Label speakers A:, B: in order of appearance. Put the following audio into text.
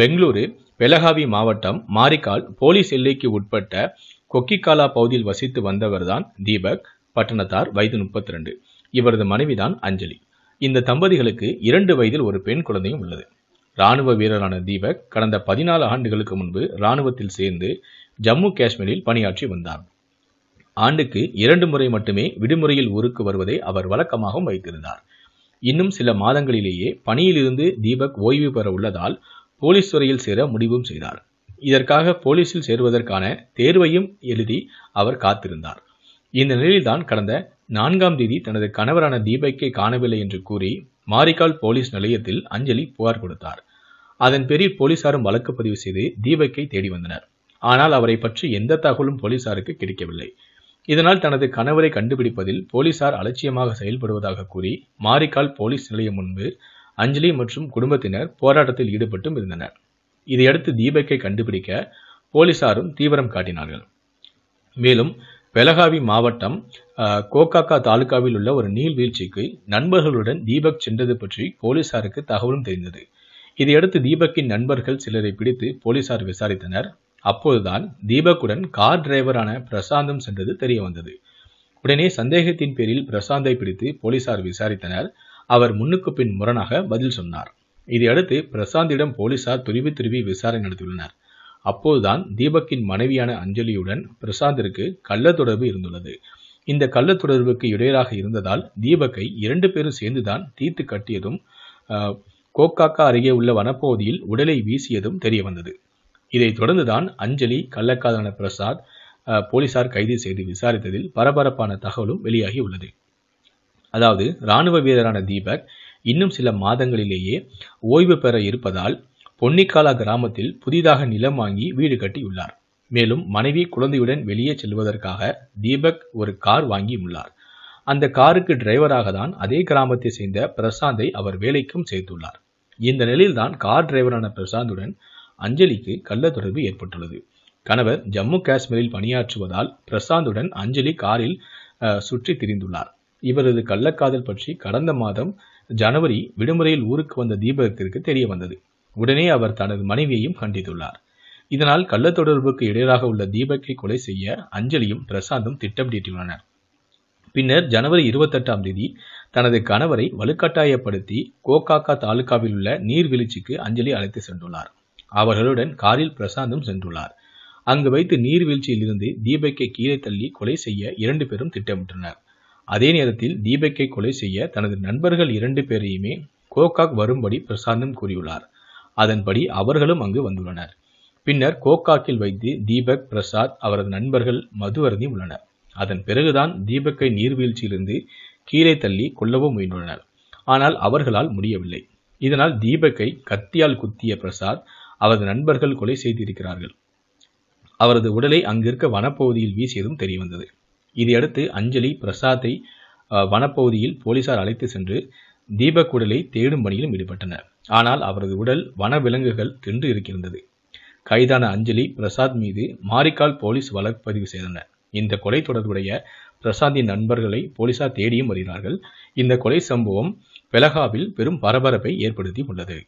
A: பெங்களூரு பெலகாவி மாவட்டம் மாரிக்கால் போலீஸ் எல்லைக்கு உட்பட்ட கொக்கிக்காலா பகுதியில் வசித்து வந்தவர்தான் தீபக் பட்டணத்தார் வயது முப்பத்தி ரெண்டு இவரது மனைவிதான் அஞ்சலி இந்த தம்பதிகளுக்கு இரண்டு வயதில் ஒரு பெண் குழந்தையும் உள்ளது ராணுவ வீரரான தீபக் கடந்த பதினாலு ஆண்டுகளுக்கு முன்பு ராணுவத்தில் சேர்ந்து ஜம்மு காஷ்மீரில் பணியாற்றி வந்தார் ஆண்டுக்கு இரண்டு முறை மட்டுமே விடுமுறையில் ஊருக்கு வருவதை அவர் வழக்கமாகவும் வைத்திருந்தார் இன்னும் சில மாதங்களிலேயே பணியிலிருந்து தீபக் ஓய்வு பெற உள்ளதால் போலீஸ் துறையில் சேர முடிவும் செய்தார் இதற்காக போலீஸில் சேருவதற்கான தேர்வையும் எழுதி அவர் காத்திருந்தார் இந்த நிலையில்தான் கடந்த நான்காம் தேதி தனது கணவரான தீபக்கை காணவில்லை என்று கூறி மாரிக்கால் போலீஸ் நிலையத்தில் அஞ்சலி புகார் கொடுத்தார் அதன் பேரில் போலீசாரும் வழக்கு பதிவு செய்து தீபக்கை தேடி வந்தனர் ஆனால் அவரை பற்றி எந்த தகவலும் போலீசாருக்கு கிடைக்கவில்லை இதனால் தனது கணவரை கண்டுபிடிப்பதில் போலீசார் அலட்சியமாக செயல்படுவதாக கூறி மாரிக்கால் போலீஸ் நிலையம் முன்பு அஞ்சலி மற்றும் குடும்பத்தினர் போராட்டத்தில் ஈடுபட்டும் இருந்தனர் இதையடுத்து தீபக்கை கண்டுபிடிக்க போலீசாரும் தீவிரம் காட்டினார்கள் மேலும் பெலகாவி மாவட்டம் கோகாக்கா தாலுகாவில் உள்ள ஒரு நீர்வீழ்ச்சிக்கு நண்பர்களுடன் தீபக் சென்றது பற்றி போலீசாருக்கு தகவலும் தெரிந்தது இதையடுத்து தீபக்கின் நண்பர்கள் சிலரை பிடித்து போலீசார் விசாரித்தனர் அப்போதுதான் தீபக்குடன் கார் டிரைவரான பிரசாந்தும் சென்றது தெரிய வந்தது உடனே சந்தேகத்தின் பேரில் பிரசாந்தை பிடித்து போலீசார் விசாரித்தனர் அவர் முன்னுக்கு பின் முரணாக பதில் சொன்னார் இதையடுத்து பிரசாந்திடம் போலீசார் துருவி துருவி விசாரணை நடத்தியுள்ளனர் அப்போதுதான் தீபக்கின் மனைவியான அஞ்சலியுடன் பிரசாந்திற்கு கள்ள தொடர்பு இருந்துள்ளது இந்த கள்ள தொடர்புக்கு இடையராக இருந்ததால் தீபக்கை இரண்டு பேரும் சேர்ந்துதான் தீத்து கட்டியதும் கோக்காக்கா அருகே உள்ள வனப்பகுதியில் உடலை வீசியதும் தெரிய வந்தது இதைத் தொடர்ந்துதான் அஞ்சலி கள்ளக்காதன பிரசாத் போலீசார் கைது செய்து விசாரித்ததில் பரபரப்பான தகவலும் வெளியாகி உள்ளது அதாவது இராணுவ வீரரான தீபக் இன்னும் சில மாதங்களிலேயே ஓய்வு பெற இருப்பதால் பொன்னிக்காலா கிராமத்தில் புதிதாக நிலம் வாங்கி வீடு கட்டியுள்ளார் மேலும் மனைவி குழந்தையுடன் வெளியே செல்வதற்காக தீபக் ஒரு கார் வாங்கியுள்ளார் அந்த காருக்கு டிரைவராக தான் அதே கிராமத்தை சேர்ந்த பிரசாந்தை அவர் வேலைக்கும் சேர்த்துள்ளார் இந்த நிலையில்தான் கார் டிரைவரான பிரசாந்துடன் அஞ்சலிக்கு கள்ள தொடர்பு ஏற்பட்டுள்ளது கணவர் ஜம்மு காஷ்மீரில் பணியாற்றுவதால் பிரசாந்துடன் அஞ்சலி காரில் சுற்றி திரிந்துள்ளார் இவரது கள்ளக்காதல் பற்றி கடந்த மாதம் ஜனவரி விடுமுறையில் ஊருக்கு வந்த தீபகத்திற்கு தெரிய வந்தது உடனே அவர் தனது மனைவியையும் கண்டித்துள்ளார் இதனால் கள்ள தொடர்புக்கு இடையிலாக உள்ள தீபக்கை கொலை செய்ய அஞ்சலியும் பிரசாந்தும் திட்டமிட்டியுள்ளனர் பின்னர் ஜனவரி இருபத்தெட்டாம் தேதி தனது கணவரை வலுக்கட்டாயப்படுத்தி கோகாக்கா தாலுகாவில் உள்ள நீர்வீழ்ச்சிக்கு அஞ்சலி அழைத்து சென்றுள்ளார் அவர்களுடன் காரில் பிரசாந்தும் சென்றுள்ளார் அங்கு வைத்து நீர்வீழ்ச்சியில் இருந்து தீபக்கை கீழே தள்ளி கொலை செய்ய இரண்டு பேரும் திட்டமிட்டனர் அதே நேரத்தில் தீபக்கை கொலை செய்ய தனது நண்பர்கள் இரண்டு பேரையுமே கோகாக் வரும்படி பிரசாந்தம் கூறியுள்ளார் அதன்படி அவர்களும் அங்கு வந்துள்ளனர் பின்னர் கோகாக்கில் வைத்து தீபக் பிரசாத் அவரது நண்பர்கள் மதுவருந்தி உள்ளனர் அதன் பிறகுதான் தீபக்கை நீர்வீழ்ச்சியிலிருந்து கீழே தள்ளி கொல்லவும் முயன்றுள்ளனர் ஆனால் அவர்களால் முடியவில்லை இதனால் தீபக்கை கத்தியால் குத்திய பிரசாத் அவரது நண்பர்கள் கொலை செய்திருக்கிறார்கள் அவரது உடலை அங்கிருக்க வனப்பகுதியில் வீசியதும் தெரியவந்தது இதையடுத்து அஞ்சலி பிரசாத்தை வனப்பகுதியில் போலீசார் அழைத்து சென்று தீபக் உடலை தேடும் பணியிலும் ஈடுபட்டனர் ஆனால் அவரது உடல் வனவிலங்குகள் தின்று இருக்கின்றது கைதான அஞ்சலி பிரசாத் மீது மாரிக்கால் போலீஸ் வழக்குப்பதிவு செய்தனர் இந்த கொலை தொடர்புடைய பிரசாந்தின் நண்பர்களை போலீசார் தேடியும் வருகிறார்கள் இந்த கொலை சம்பவம் பெலகாவில் பெரும் பரபரப்பை ஏற்படுத்தி உள்ளது